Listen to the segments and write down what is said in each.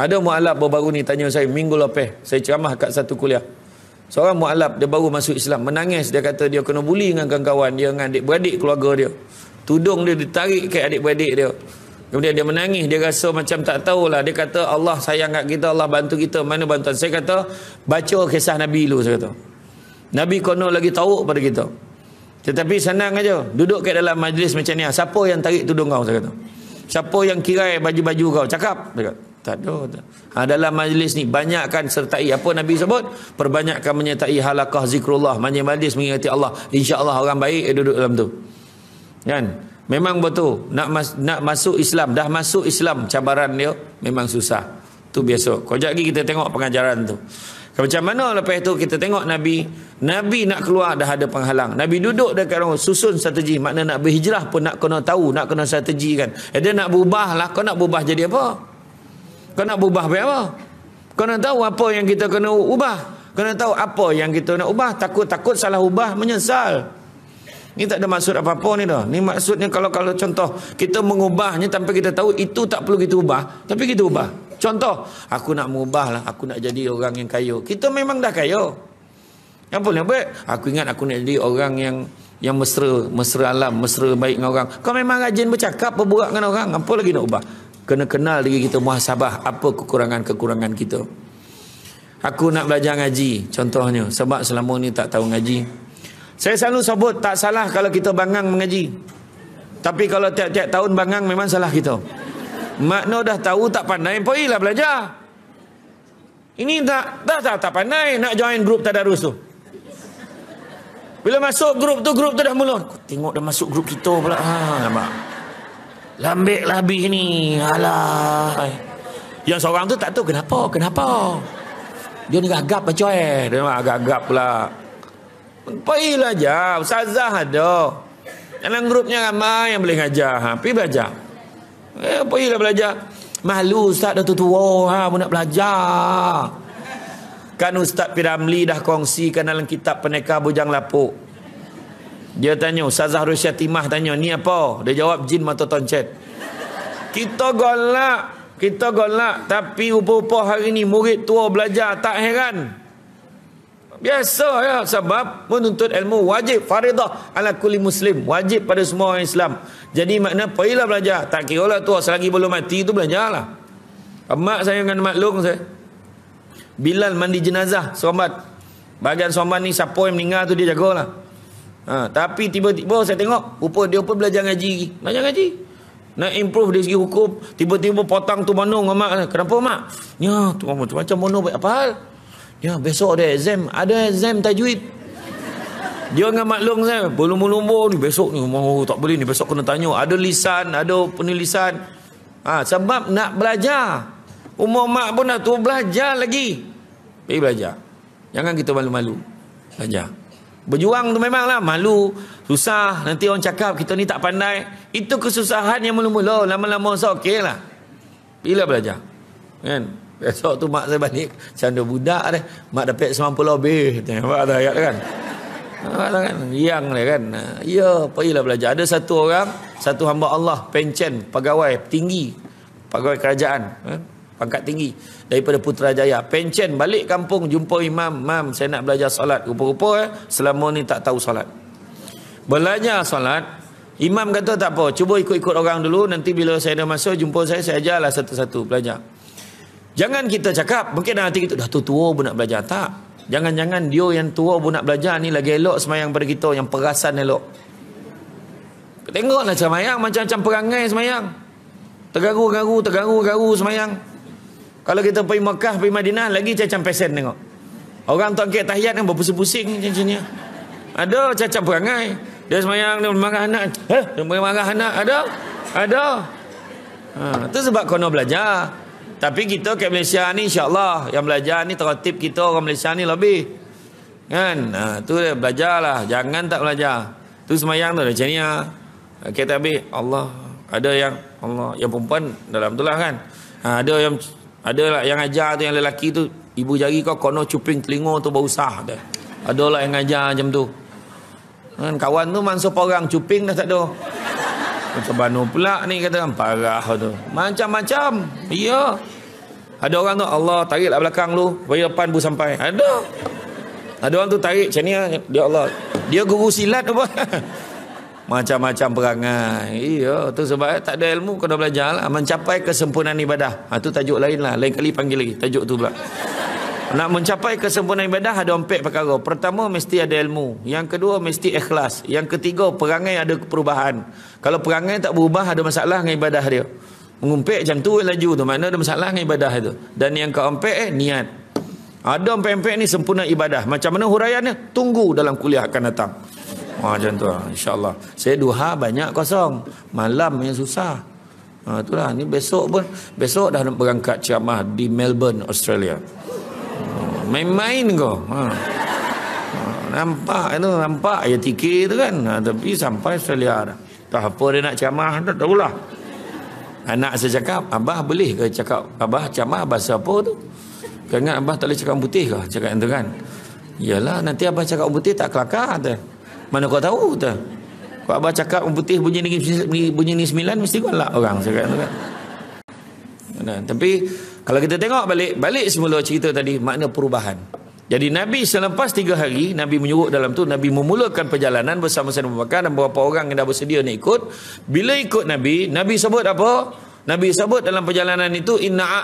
Ada mu'alab baru-baru ni tanya saya minggu lepas saya ceramah kat satu kuliah. Seorang mu'alab dia baru masuk Islam menangis dia kata dia kena bully dengan kawan-kawan dia dengan adik-beradik keluarga dia. Tudung dia ditarik ke adik-beradik dia. Kemudian dia menangis dia rasa macam tak tahulah dia kata Allah sayang kat kita Allah bantu kita mana bantuan. Saya kata baca kisah Nabi dulu saya kata. Nabi kono lagi tahu pada kita. Tetapi senang aja duduk kat dalam majlis macam ni. Siapa yang tarik tudung kau saya kata. Siapa yang kirai baju-baju kau? Cakap. kata. Tak ada. Ha, dalam majlis ni banyakkan sertai apa Nabi sebut? Perbanyakkan menyertai halakah zikrullah, banyak majlis mengingati Allah. Insya-Allah orang baik eh, duduk dalam tu. Kan? Memang betul. Nak mas, nak masuk Islam, dah masuk Islam cabaran dia memang susah. Tu biasa. Kejap lagi kita tengok pengajaran tu. Macam mana lepas itu kita tengok Nabi Nabi nak keluar dah ada penghalang Nabi duduk dekat orang susun strategi Makna nak berhijrah pun nak kena tahu Nak kena strategi kan eh, Dia nak berubah lah Kau nak berubah jadi apa? Kau nak berubah biar apa? Kau nak tahu apa yang kita kena ubah? Kau nak tahu apa yang kita nak ubah? Takut-takut salah ubah, menyesal. Ini tak ada maksud apa-apa ni dah. Ni maksudnya kalau kalau contoh, kita mengubahnya tanpa kita tahu itu tak perlu kita ubah. Tapi kita ubah. Contoh, aku nak mengubah lah. Aku nak jadi orang yang kayu. Kita memang dah kayu. Yang boleh baik. Aku ingat aku nak jadi orang yang yang mesra, mesra alam, mesra baik dengan orang. Kau memang rajin bercakap, berbuat dengan orang. Apa lagi nak ubah? kena kenal diri kita muhasabah apa kekurangan-kekurangan kita aku nak belajar ngaji contohnya sebab selama ni tak tahu ngaji saya selalu sebut tak salah kalau kita bangang mengaji tapi kalau tiap-tiap tahun bangang memang salah kita makna dah tahu tak pandai pergilah belajar ini tak dah tak, tak pandai nak join grup tadarus tu bila masuk grup tu grup tu dah mula aku tengok dah masuk grup kita pula ha, nampak Lambik labih ni. Alah. Eh, yang seorang tu tak tahu kenapa. Kenapa? Dia ni gagap macam eh. Dia memang agak-agak pula. Pergilah je. Ustazah ada. Dalam grupnya ramai yang boleh ngajar. Ha, pergi belajar. Eh, pergilah belajar. Malu ustaz dah tua-tua. Ha, pun nak belajar. Kan Ustaz Piramli dah kongsikan dalam kitab Peneka Bujang Lapuk. Dia tanya, Ustazah Rusia Timah tanya, ni apa? Dia jawab, jin mata toncet. kita golak. Kita golak. Tapi rupa-rupa hari ni, murid tua belajar, tak heran. Biasa ya. Sebab menuntut ilmu wajib. Faridah ala kuli muslim. Wajib pada semua orang Islam. Jadi makna, pergilah belajar. Tak kira lah tua, selagi belum mati tu belajar lah. Mak saya dengan mak lung saya. Bilal mandi jenazah, sobat. Bagian sobat ni, siapa yang meninggal tu dia jagalah. lah. Ha, tapi tiba-tiba saya tengok rupa dia pun belajar ngaji. Belajar ngaji. Nak improve dari segi hukum, tiba-tiba potong tu mano dengan mak. Kenapa mak? Ya, tu mano tu macam mano baik apa hal? Ya, besok ada exam, ada exam tajwid. Dia dengan maklum saya, belum lumbur ni besok ni, oh, tak boleh ni, besok kena tanya. Ada lisan, ada penulisan. Ha, sebab nak belajar. Umur mak pun dah tu belajar lagi. Pergi belajar. Jangan kita malu-malu. Belajar. Berjuang tu memanglah malu, susah, nanti orang cakap kita ni tak pandai. Itu kesusahan yang mula-mula, lama-lama saya lah Bila belajar? Kan? Besok tu mak saya balik, canda budak dah. Mak dapat 90 lebih. Nampak tak ayat kan? Nampak ah, tak kan? Yang dia kan? Ah, ya, pergilah belajar. Ada satu orang, satu hamba Allah, pencen, pegawai, tinggi. Pegawai kerajaan. Eh? pangkat tinggi daripada Putrajaya. Pencen balik kampung jumpa imam, "Mam, saya nak belajar solat." Rupa-rupa eh, selama ni tak tahu solat. Belanya solat, imam kata tak apa, cuba ikut-ikut orang dulu, nanti bila saya dah masuk, jumpa saya saya ajarlah satu-satu belajar. Jangan kita cakap mungkin nanti kita dah tua pun nak belajar tak. Jangan-jangan dia yang tua pun nak belajar ni lagi elok semayang pada kita yang perasan elok. Tengoklah semayang macam-macam perangai semayang. Tergaru-garu, tergaru-garu semayang. Kalau kita pergi Mekah, pergi Madinah, lagi macam pesen tengok. Orang tu angkat tahiyat yang berpusing-pusing macam ni. Ada macam perangai. Dia semayang, dia marah anak. Eh, dia boleh marah anak. Ada? Ada? Ha, itu sebab kena belajar. Tapi kita kat Malaysia ni insyaAllah yang belajar ni tertib kita orang Malaysia ni lebih. Kan? Ha, tu dia belajar lah. Jangan tak belajar. Tu semayang tu macam ni lah. Ha. Okay, tapi Allah. Ada yang Allah. Yang perempuan dalam tulah kan. Ha, ada yang ada lah yang ajar tu yang lelaki tu ibu jari kau kono cuping telinga tu baru sah Ada lah yang ajar macam tu. Kan kawan tu masuk orang cuping dah tak ada. Macam mana pula ni kata kan parah tu. Macam-macam. Iya. Ada orang tu Allah tarik lah belakang lu, bayar depan bu sampai. Ada. Ada orang tu tarik macam ni lah, ya Allah. Dia guru silat apa? macam-macam perangai. Iya, tu sebab tak ada ilmu kena belajar lah. mencapai kesempurnaan ibadah. Ha tu tajuk lain lah. Lain kali panggil lagi tajuk tu pula. Nak mencapai kesempurnaan ibadah ada empat perkara. Pertama mesti ada ilmu. Yang kedua mesti ikhlas. Yang ketiga perangai ada perubahan. Kalau perangai tak berubah ada masalah dengan ibadah dia. Mengumpik macam tu laju tu. Mana ada masalah dengan ibadah itu. Dan yang keempat eh niat. Ada empat-empat ni sempurna ibadah. Macam mana huraiannya? Tunggu dalam kuliah akan datang. Wah, ha, macam tu lah. InsyaAllah. Saya duha banyak kosong. Malam yang susah. Ha, itulah. Ni besok pun. Besok dah nak berangkat ceramah di Melbourne, Australia. Main-main ha, kau. Ha. ha. Nampak itu. Nampak ya tiket tu kan. Ha, tapi sampai Australia dah. Tak apa dia nak ceramah. Tak tahulah. Anak saya cakap. Abah boleh ke cakap. Abah ceramah bahasa apa tu. Kau Abah tak boleh cakap putih ke? Cakap yang tu kan. Yalah nanti Abah cakap putih tak kelakar. Tak mana kau tahu tu? Kau abah cakap putih bunyi negeri bunyi ni sembilan mesti kau lak orang cakap tu kan. Nah, tapi kalau kita tengok balik balik semula cerita tadi makna perubahan. Jadi Nabi selepas tiga hari Nabi menyuruh dalam tu Nabi memulakan perjalanan bersama-sama Abu dan beberapa orang yang dah bersedia nak ikut. Bila ikut Nabi, Nabi sebut apa? Nabi sebut dalam perjalanan itu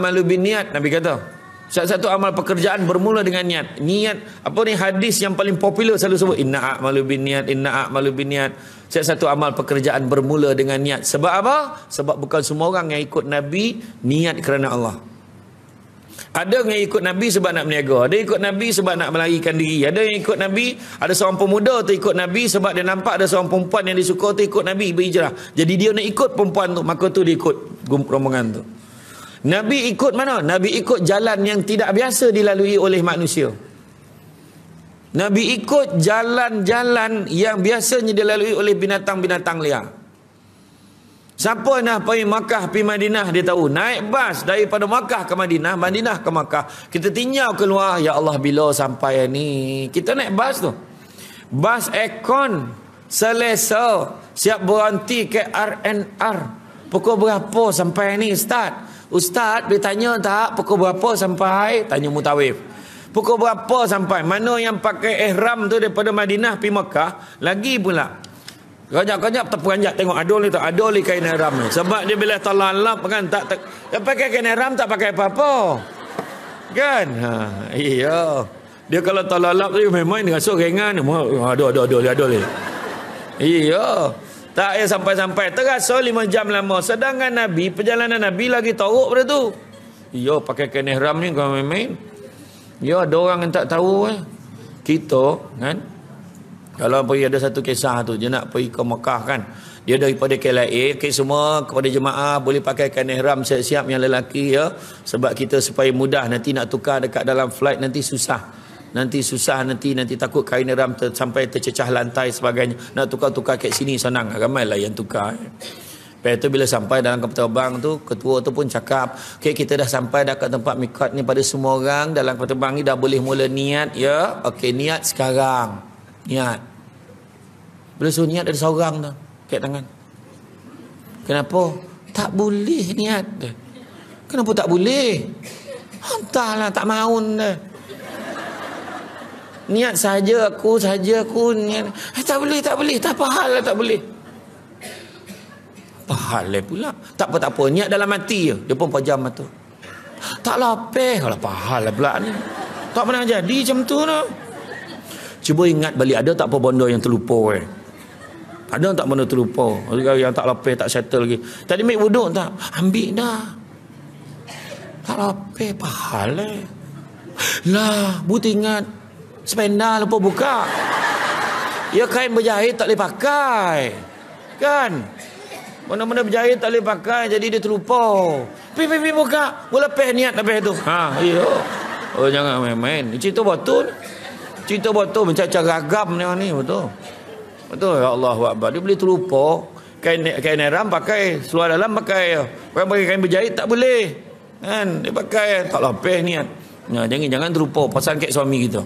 malu bin niat. Nabi kata. Satu-satu amal pekerjaan bermula dengan niat. Niat apa ni hadis yang paling popular selalu sebut inna a'malu binniat inna a'malu binniat. Satu-satu amal pekerjaan bermula dengan niat. Sebab apa? Sebab bukan semua orang yang ikut Nabi niat kerana Allah. Ada yang ikut Nabi sebab nak berniaga. Ada yang ikut Nabi sebab nak melarikan diri. Ada yang ikut Nabi, ada seorang pemuda tu ikut Nabi sebab dia nampak ada seorang perempuan yang dia tu ikut Nabi berhijrah. Jadi dia nak ikut perempuan tu, maka tu dia ikut rombongan tu. Nabi ikut mana? Nabi ikut jalan yang tidak biasa dilalui oleh manusia. Nabi ikut jalan-jalan yang biasanya dilalui oleh binatang-binatang liar. Siapa nak pergi Makkah pergi Madinah dia tahu. Naik bas daripada Makkah ke Madinah, Madinah ke Makkah. Kita tinjau keluar, ya Allah bila sampai ni. Kita naik bas tu. Bas ekon selesa siap berhenti ke RNR. Pukul berapa sampai ni start? Ustaz boleh tanya tak pukul berapa sampai? Tanya mutawif. Pukul berapa sampai? Mana yang pakai ihram tu daripada Madinah pergi Mekah? Lagi pula. kajak tak terperanjat tengok adol ni tak? Adol ni kain ihram ni. Sebab dia bila talalap kan tak, tak dia pakai kain ihram tak pakai apa-apa. Kan? Ha, iya. Dia kalau talalap tu memang dia rasa ringan. Aduh, aduh, aduh, aduh, aduh. Iya. Tak payah sampai-sampai Terasa lima jam lama Sedangkan Nabi Perjalanan Nabi lagi teruk pada tu Ya pakai kena ram ni kau main-main Ya ada orang yang tak tahu eh. Kita kan Kalau pergi ada satu kisah tu Dia nak pergi ke Mekah kan dia daripada KLIA, ke semua kepada jemaah boleh pakai kanihram siap-siap yang lelaki ya. Sebab kita supaya mudah nanti nak tukar dekat dalam flight nanti susah. Nanti susah nanti Nanti takut kain ram ter, sampai tercecah lantai sebagainya Nak tukar-tukar kat sini senang Ramai lah yang tukar eh. Lepas tu bila sampai dalam kapal terbang tu Ketua tu pun cakap Okay kita dah sampai dah kat tempat mikot ni pada semua orang Dalam kapal terbang ni dah boleh mula niat ya Okay niat sekarang Niat Bila suruh niat ada seorang tu Kat tangan Kenapa? Tak boleh niat Kenapa tak boleh? Entahlah tak maun. dah niat saja aku saja aku niat eh, tak boleh tak boleh tak apa hal lah tak boleh apa hal pula tak apa tak apa niat dalam hati je dia pun pajam lah tu tak lapih kalau apa hal lah pula ni tak pernah jadi macam tu no. cuba ingat balik ada tak apa bondo yang terlupa eh? ada tak benda terlupa yang tak lapih tak settle lagi tadi make wuduk tak ambil dah tak lapih apa lah buta ingat Semenah lupa buka. Ya kain berjahit tak boleh pakai. Kan? Mana-mana berjahit tak boleh pakai jadi dia terlupa. Pi pi pi buka. Gua peh niat lepeh tu. Ha, ah, iyo. Oh jangan main-main. Cerita botol. Cerita botol macam-macam ragam ni ni betul. Betul ya Allah Akbar. Dia boleh terlupa. Kain kain eram pakai, seluar dalam pakai. Orang pakai kain berjahit tak boleh. Kan? Dia pakai tak lepeh niat. jangan jangan terlupa Pasal kek suami kita. Gitu.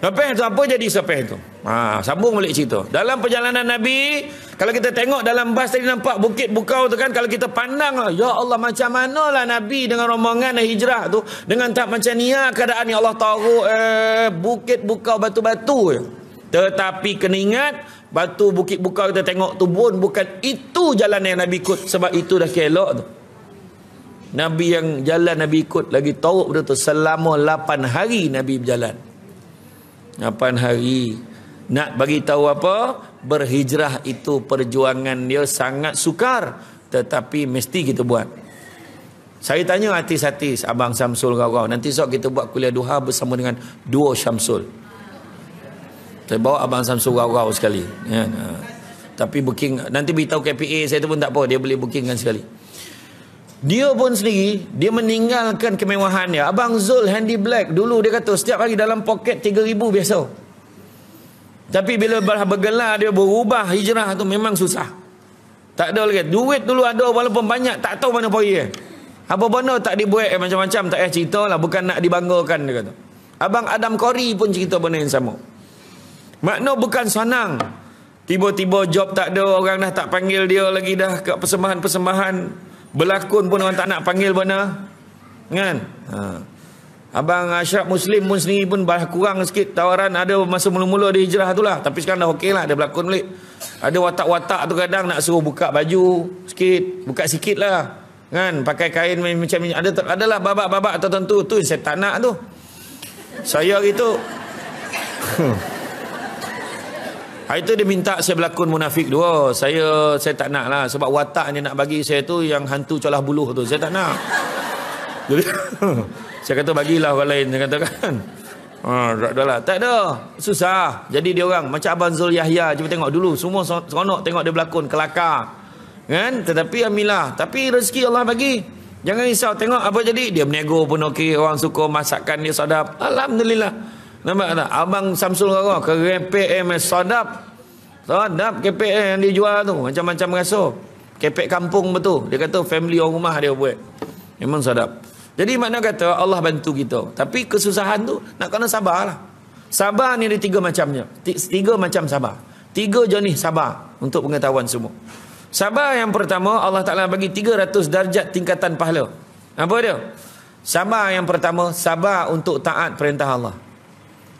Siapa itu apa jadi siapa itu? Ha, sambung balik cerita. Dalam perjalanan Nabi, kalau kita tengok dalam bas tadi nampak bukit bukau tu kan, kalau kita pandang ya Allah macam manalah Nabi dengan rombongan dan hijrah tu dengan tak macam ni ya, keadaan ni Allah tahu eh bukit bukau batu-batu je. Tetapi kena ingat batu bukit bukau kita tengok tu pun bukan itu jalan yang Nabi ikut sebab itu dah kelok tu. Nabi yang jalan Nabi ikut lagi tahu betul tu selama 8 hari Nabi berjalan. 8 hari nak bagi tahu apa berhijrah itu perjuangan dia sangat sukar tetapi mesti kita buat saya tanya artis-artis Abang Samsul kau-kau Nanti esok kita buat kuliah duha bersama dengan Dua Samsul Saya bawa Abang Samsul kau-kau sekali ya. Tapi booking Nanti beritahu KPA saya tu pun tak apa Dia boleh booking kan sekali dia pun sendiri, dia meninggalkan kemewahan dia. Abang Zul Handy Black, dulu dia kata setiap hari dalam poket 3,000 biasa. Tapi bila bergelar dia berubah hijrah tu memang susah. Tak ada lagi. Duit dulu ada walaupun banyak tak tahu mana pergi. Apa benda tak dibuat eh, macam-macam tak payah cerita lah. Bukan nak dibanggakan dia kata. Abang Adam Kori pun cerita benda yang sama. Makna bukan senang. Tiba-tiba job tak ada orang dah tak panggil dia lagi dah ke persembahan-persembahan. Berlakon pun orang tak nak panggil mana. Lah. Kan? Ha. Abang Ashraf Muslim pun sendiri pun kurang sikit tawaran ada masa mula-mula di hijrah tu lah. Tapi sekarang dah okey lah dia berlakon balik. Ada watak-watak tu kadang nak suruh buka baju sikit. Buka sikit lah. Kan? Pakai kain macam ni. Ada, adalah babak-babak tertentu. Tu saya tak nak tu. Saya itu. Hmm. Hari tu dia minta saya berlakon munafik dua. Saya saya tak nak lah. Sebab watak dia nak bagi saya tu yang hantu colah buluh tu. Saya tak nak. Jadi, saya kata bagilah orang lain. Saya kata kan. Ha, tak ada lah. Tak ada. Susah. Jadi dia orang macam Abang Zul Yahya. Cuba tengok dulu. Semua seronok tengok dia berlakon kelakar. Kan? Tetapi Amilah. Tapi rezeki Allah bagi. Jangan risau. Tengok apa jadi. Dia menego pun okey. Orang suka masakan dia sedap. Alhamdulillah. Alhamdulillah. Nampak tak? Abang Samsung kau ke Rempek eh, MS Sadap. Sadap kepek eh, yang dijual tu. Macam-macam rasa. Kepek kampung betul. Dia kata family orang rumah dia buat. Memang sadap. Jadi makna kata Allah bantu kita. Tapi kesusahan tu nak kena sabarlah. Sabar ni ada tiga macamnya. Tiga macam sabar. Tiga jenis sabar untuk pengetahuan semua. Sabar yang pertama Allah Ta'ala bagi 300 darjat tingkatan pahala. Apa dia? Sabar yang pertama, sabar untuk taat perintah Allah.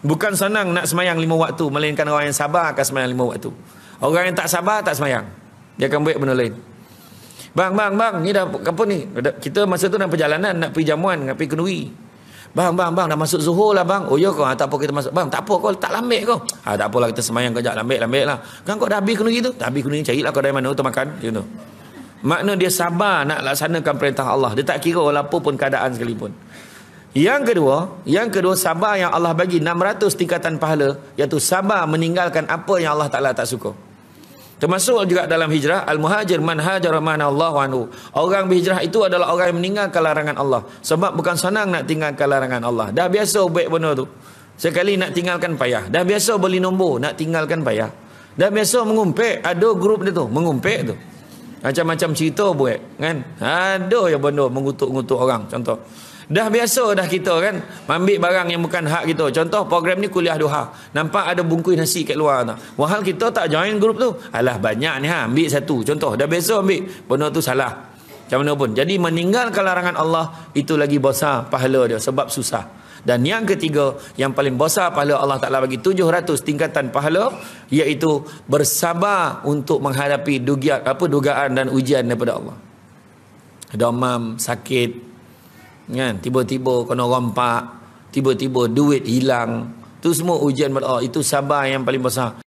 Bukan senang nak semayang lima waktu Melainkan orang yang sabar akan semayang lima waktu Orang yang tak sabar tak semayang Dia akan buat benda lain Bang, bang, bang, ni dah apa ni Kita masa tu nak perjalanan nak pergi jamuan Nak pergi kenuri Bang, bang, bang, dah masuk zuhur lah bang Oh ya kau, ah, tak apa kita masuk Bang, tak apa kau, tak lambik kau ha, Tak apalah kita semayang kejap, lambik, lambik lah Kan kau dah habis kenuri tu Dah habis kenuri, cari lah kau dari mana tu makan you know. Makna dia sabar nak laksanakan perintah Allah Dia tak kira walaupun keadaan sekalipun yang kedua, yang kedua sabar yang Allah bagi 600 tingkatan pahala iaitu sabar meninggalkan apa yang Allah Taala tak suka. Termasuk juga dalam hijrah al-muhajir man hajara man Allah anhu. Orang berhijrah itu adalah orang yang meninggalkan larangan Allah sebab bukan senang nak tinggalkan larangan Allah. Dah biasa baik benda tu. Sekali nak tinggalkan payah. Dah biasa beli nombor nak tinggalkan payah. Dah biasa mengumpet. ada grup dia tu, mengumpik tu. Macam-macam cerita buat kan. Ada ya benda mengutuk-ngutuk orang contoh. Dah biasa dah kita kan Ambil barang yang bukan hak kita Contoh program ni kuliah duha Nampak ada bungkus nasi kat luar tu Wahal kita tak join grup tu Alah banyak ni ha Ambil satu Contoh dah biasa ambil Benda tu salah Macam mana pun Jadi meninggalkan larangan Allah Itu lagi besar pahala dia Sebab susah dan yang ketiga yang paling besar pahala Allah Taala bagi 700 tingkatan pahala iaitu bersabar untuk menghadapi dugaan apa dugaan dan ujian daripada Allah. Demam, sakit, kan tiba-tiba kena rompak tiba-tiba duit hilang tu semua ujian oh, itu sabar yang paling besar